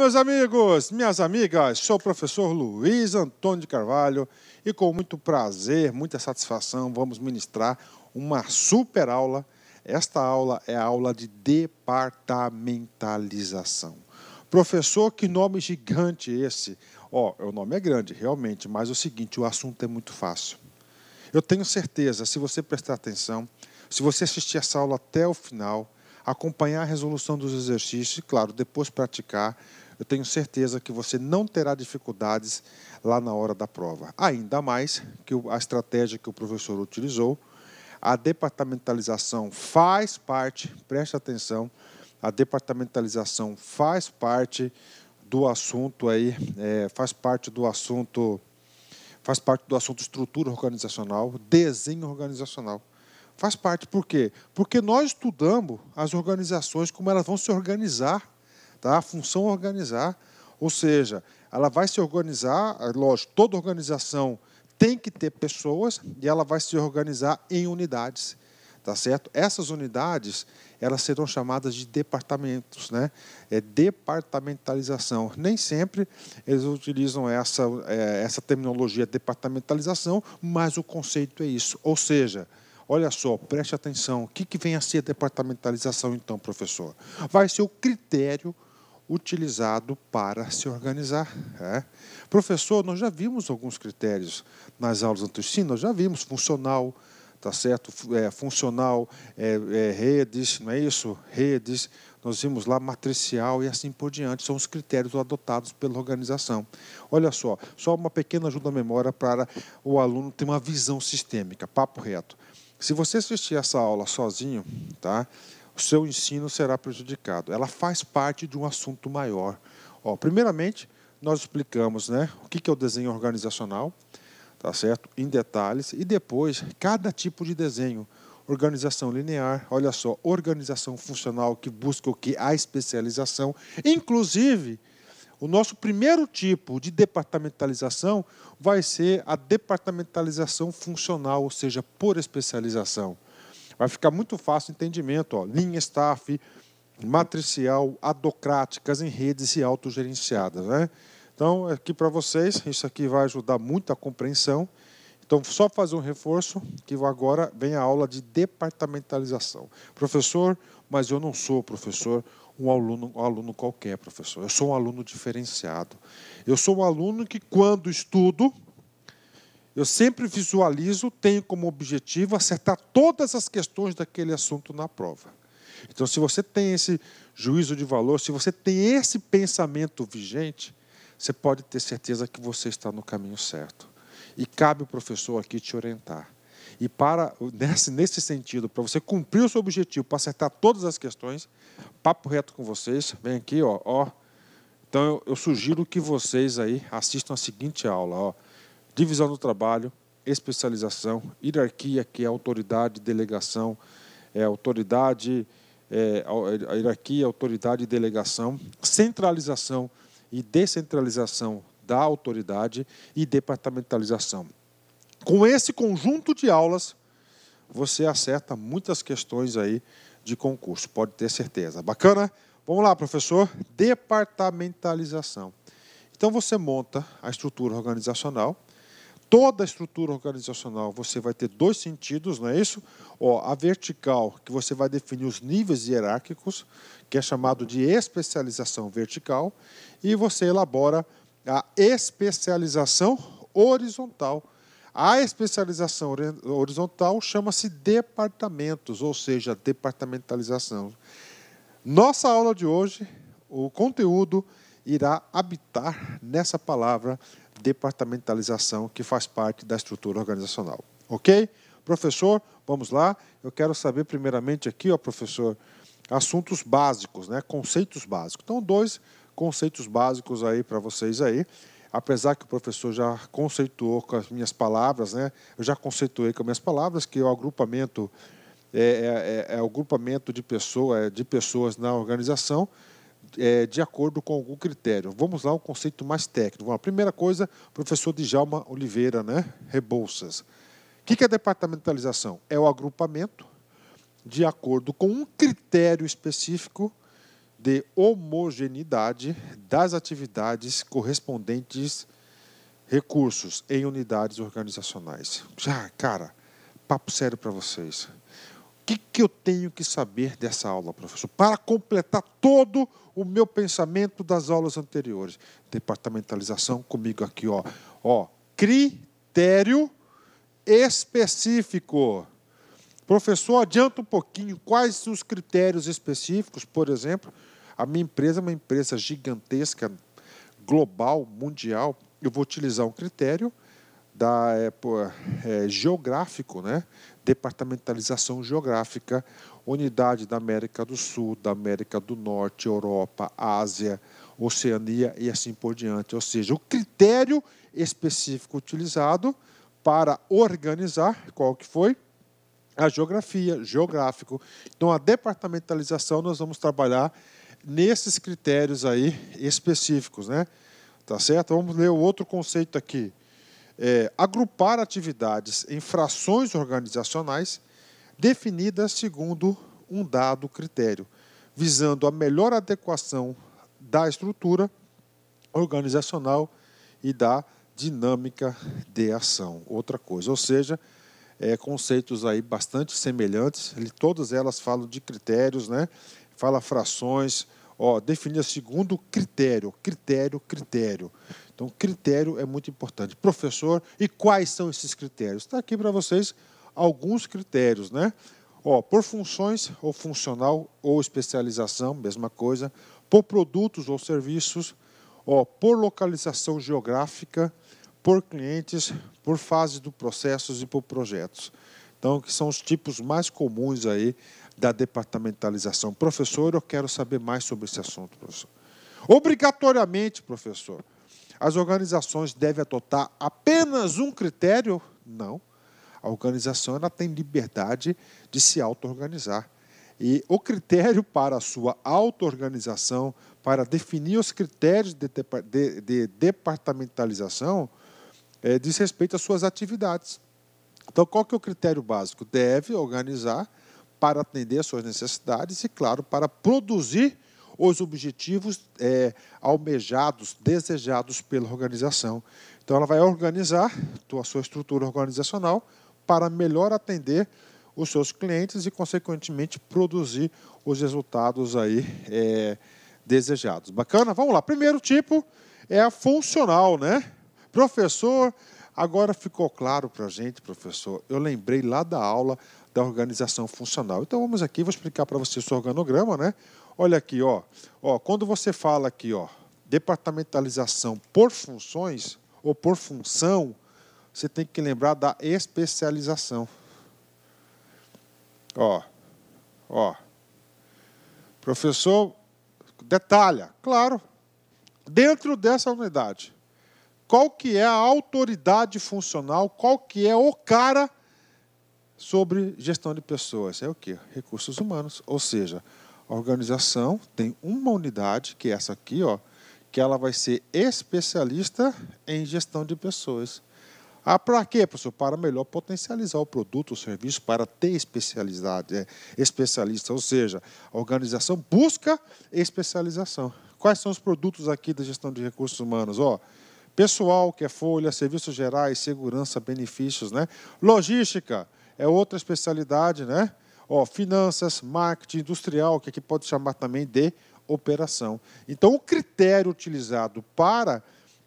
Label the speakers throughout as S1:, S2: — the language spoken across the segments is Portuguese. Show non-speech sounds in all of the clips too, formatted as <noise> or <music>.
S1: Meus amigos, minhas amigas, sou o professor Luiz Antônio de Carvalho e com muito prazer, muita satisfação, vamos ministrar uma super aula. Esta aula é a aula de departamentalização. Professor, que nome gigante esse! Ó, oh, o nome é grande, realmente, mas é o seguinte, o assunto é muito fácil. Eu tenho certeza, se você prestar atenção, se você assistir essa aula até o final, acompanhar a resolução dos exercícios e, claro, depois praticar, eu tenho certeza que você não terá dificuldades lá na hora da prova. Ainda mais que a estratégia que o professor utilizou, a departamentalização faz parte, preste atenção, a departamentalização faz parte do assunto aí, é, faz parte do assunto, faz parte do assunto estrutura organizacional, desenho organizacional. Faz parte, por quê? Porque nós estudamos as organizações, como elas vão se organizar Tá? A função é organizar, ou seja, ela vai se organizar, lógico, toda organização tem que ter pessoas e ela vai se organizar em unidades, tá certo? Essas unidades, elas serão chamadas de departamentos, né? É departamentalização. Nem sempre eles utilizam essa, é, essa terminologia departamentalização, mas o conceito é isso. Ou seja, olha só, preste atenção, o que, que vem a ser departamentalização então, professor? Vai ser o critério utilizado para se organizar. É. Professor, nós já vimos alguns critérios nas aulas anteriores. Sim, nós já vimos funcional, tá certo? É, funcional, é, é, redes, não é isso? Redes, nós vimos lá matricial e assim por diante. São os critérios adotados pela organização. Olha só, só uma pequena ajuda à memória para o aluno ter uma visão sistêmica, papo reto. Se você assistir essa aula sozinho, tá? o seu ensino será prejudicado. Ela faz parte de um assunto maior. Ó, primeiramente, nós explicamos né, o que é o desenho organizacional, tá certo? Em detalhes, e depois cada tipo de desenho. Organização linear, olha só, organização funcional que busca o que? A especialização. Inclusive, o nosso primeiro tipo de departamentalização vai ser a departamentalização funcional, ou seja, por especialização. Vai ficar muito fácil o entendimento. Ó. Linha staff, matricial, adocráticas em redes e autogerenciadas. Né? Então, aqui para vocês, isso aqui vai ajudar muito a compreensão. Então, só fazer um reforço, que agora vem a aula de departamentalização. Professor, mas eu não sou professor, um aluno, um aluno qualquer, professor. Eu sou um aluno diferenciado. Eu sou um aluno que, quando estudo, eu sempre visualizo, tenho como objetivo acertar todas as questões daquele assunto na prova. Então, se você tem esse juízo de valor, se você tem esse pensamento vigente, você pode ter certeza que você está no caminho certo. E cabe o professor aqui te orientar. E para nesse, nesse sentido, para você cumprir o seu objetivo, para acertar todas as questões, papo reto com vocês, vem aqui, ó. ó. Então eu, eu sugiro que vocês aí assistam a seguinte aula, ó divisão do trabalho, especialização, hierarquia, que é autoridade, delegação, é, autoridade, é, a é, hierarquia, autoridade e delegação, centralização e descentralização da autoridade e departamentalização. Com esse conjunto de aulas, você acerta muitas questões aí de concurso, pode ter certeza. Bacana? Vamos lá, professor. Departamentalização. Então você monta a estrutura organizacional, toda a estrutura organizacional, você vai ter dois sentidos, não é isso? Ó, a vertical, que você vai definir os níveis hierárquicos, que é chamado de especialização vertical, e você elabora a especialização horizontal. A especialização horizontal chama-se departamentos, ou seja, departamentalização. Nossa aula de hoje, o conteúdo irá habitar nessa palavra departamentalização que faz parte da estrutura organizacional. Ok? Professor, vamos lá. Eu quero saber primeiramente aqui, ó, professor, assuntos básicos, né? conceitos básicos. Então, dois conceitos básicos aí para vocês aí. Apesar que o professor já conceituou com as minhas palavras, né? eu já conceituei com as minhas palavras, que o agrupamento é, é, é, é o agrupamento de, pessoa, é, de pessoas na organização é, de acordo com algum critério. Vamos lá, um conceito mais técnico. Vamos lá. Primeira coisa, professor Djalma Oliveira né? Rebouças. O que, é departamentalização? É o agrupamento de acordo com um critério específico de homogeneidade das atividades correspondentes recursos em unidades organizacionais. Já, cara, papo sério para vocês que, que eu tenho que saber dessa aula, professor? Para completar todo o meu pensamento das aulas anteriores. Departamentalização comigo aqui, ó. ó critério específico. Professor, adianta um pouquinho. Quais os critérios específicos? Por exemplo, a minha empresa é uma empresa gigantesca, global, mundial. Eu vou utilizar um critério da, é, é, geográfico, né? departamentalização geográfica, unidade da América do Sul, da América do Norte, Europa, Ásia, Oceania e assim por diante. Ou seja, o critério específico utilizado para organizar qual que foi a geografia, geográfico. Então, a departamentalização nós vamos trabalhar nesses critérios aí específicos, né? Tá certo? Vamos ler o outro conceito aqui é, agrupar atividades em frações organizacionais definidas segundo um dado critério, visando a melhor adequação da estrutura organizacional e da dinâmica de ação. Outra coisa, ou seja, é, conceitos aí bastante semelhantes. Todas elas falam de critérios, né? Fala frações, ó, definir segundo critério, critério, critério. Então, critério é muito importante. Professor, e quais são esses critérios? Está aqui para vocês alguns critérios, né? Ó, por funções ou funcional ou especialização, mesma coisa. Por produtos ou serviços, ó, por localização geográfica, por clientes, por fase do processos e por projetos. Então, que são os tipos mais comuns aí da departamentalização. Professor, eu quero saber mais sobre esse assunto, professor. Obrigatoriamente, professor. As organizações devem adotar apenas um critério? Não. A organização ela tem liberdade de se auto-organizar. E o critério para a sua auto-organização, para definir os critérios de, de, de departamentalização, é, diz respeito às suas atividades. Então, qual que é o critério básico? Deve organizar para atender às suas necessidades e, claro, para produzir os objetivos é, almejados, desejados pela organização. Então, ela vai organizar a sua estrutura organizacional para melhor atender os seus clientes e, consequentemente, produzir os resultados aí é, desejados. Bacana? Vamos lá. Primeiro tipo é a funcional, né? Professor, agora ficou claro para a gente, professor. Eu lembrei lá da aula da organização funcional. Então vamos aqui, vou explicar para você o seu organograma, né? Olha aqui, ó. ó quando você fala aqui, ó, departamentalização por funções ou por função, você tem que lembrar da especialização. Ó, ó. Professor detalha, claro, dentro dessa unidade. Qual que é a autoridade funcional, qual que é o cara sobre gestão de pessoas? É o quê? Recursos humanos, ou seja, a organização tem uma unidade, que é essa aqui, ó, que ela vai ser especialista em gestão de pessoas. Ah, para quê, professor? Para melhor potencializar o produto ou serviço, para ter especialidade, é, especialista, ou seja, a organização busca especialização. Quais são os produtos aqui da gestão de recursos humanos? Ó, pessoal, que é folha, serviços gerais, segurança, benefícios, né? Logística é outra especialidade, né? Ó, finanças, marketing industrial, que aqui pode chamar também de operação. Então, o critério utilizado para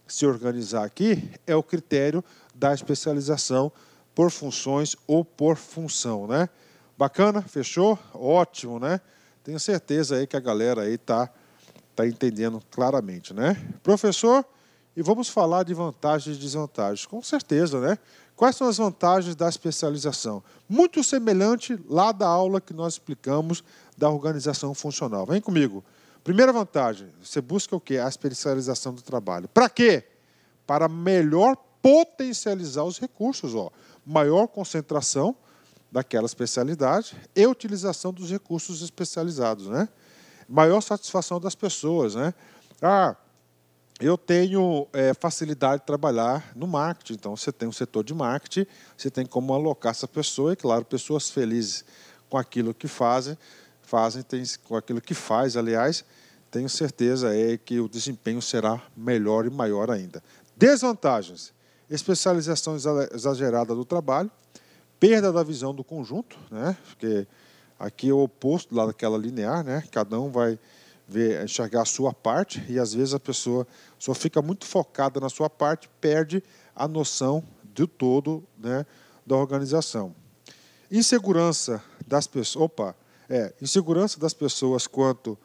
S1: se organizar aqui é o critério da especialização por funções ou por função, né? Bacana? Fechou? Ótimo, né? Tenho certeza aí que a galera aí tá, tá entendendo claramente, né? Professor, e vamos falar de vantagens e desvantagens. Com certeza, né? Quais são as vantagens da especialização? Muito semelhante lá da aula que nós explicamos da organização funcional. Vem comigo. Primeira vantagem, você busca o quê? A especialização do trabalho. Para quê? Para melhor potencializar os recursos, ó. Maior concentração daquela especialidade e utilização dos recursos especializados, né? Maior satisfação das pessoas, né? Ah, eu tenho é, facilidade de trabalhar no marketing. Então, você tem um setor de marketing, você tem como alocar essa pessoa, e claro, pessoas felizes com aquilo que fazem, fazem tem, com aquilo que faz, aliás, tenho certeza é que o desempenho será melhor e maior ainda. Desvantagens: especialização exagerada do trabalho, perda da visão do conjunto, né? Porque aqui é o oposto lá daquela linear, né? Cada um vai ver, enxergar a sua parte e às vezes a pessoa só fica muito focada na sua parte, perde a noção do todo, né, da organização. Insegurança das pessoas, opa, é, insegurança das pessoas quanto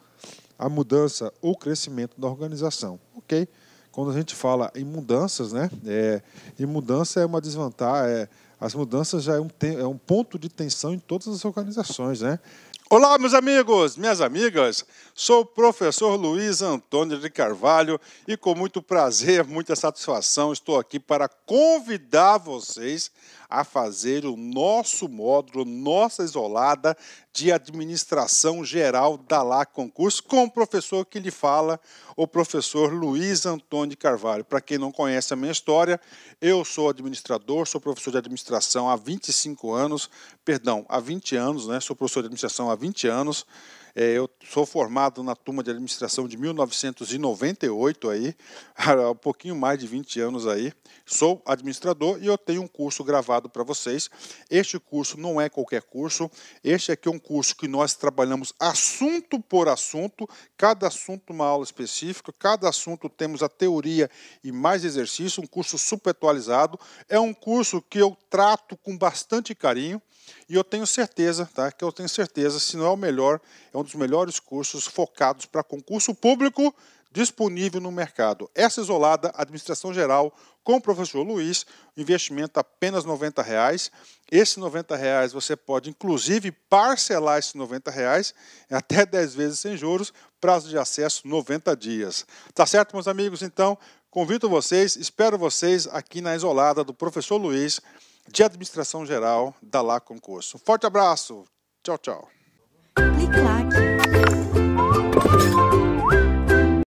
S1: à mudança ou crescimento da organização, ok? Quando a gente fala em mudanças, né, é, e mudança é uma desvantagem, é, as mudanças já é um, é um ponto de tensão em todas as organizações, né? Olá, meus amigos, minhas amigas. Sou o professor Luiz Antônio de Carvalho e com muito prazer, muita satisfação, estou aqui para convidar vocês a fazer o nosso módulo, nossa isolada de administração geral da LAC Concurso com o professor que lhe fala, o professor Luiz Antônio de Carvalho. Para quem não conhece a minha história, eu sou administrador, sou professor de administração há 25 anos, perdão, há 20 anos, né? Sou professor de administração há 20 anos é, eu sou formado na turma de administração de 1998 aí, <laughs> há um pouquinho mais de 20 anos aí. Sou administrador e eu tenho um curso gravado para vocês. Este curso não é qualquer curso. Este aqui é um curso que nós trabalhamos assunto por assunto, cada assunto uma aula específica, cada assunto temos a teoria e mais exercício, um curso super atualizado. É um curso que eu trato com bastante carinho e eu tenho certeza, tá? Que eu tenho certeza, se não é o melhor, é um dos melhores cursos focados para concurso público disponível no mercado. Essa isolada, administração geral, com o professor Luiz, investimento apenas R$ 90. Reais. Esse R$ reais você pode, inclusive, parcelar esse R$ 90 reais, <laughs> até 10 vezes sem juros, prazo de acesso 90 dias. Tá certo, meus amigos? Então, convido vocês, espero vocês aqui na isolada do professor Luiz, de Administração Geral da Lá Concurso. forte abraço, tchau, tchau.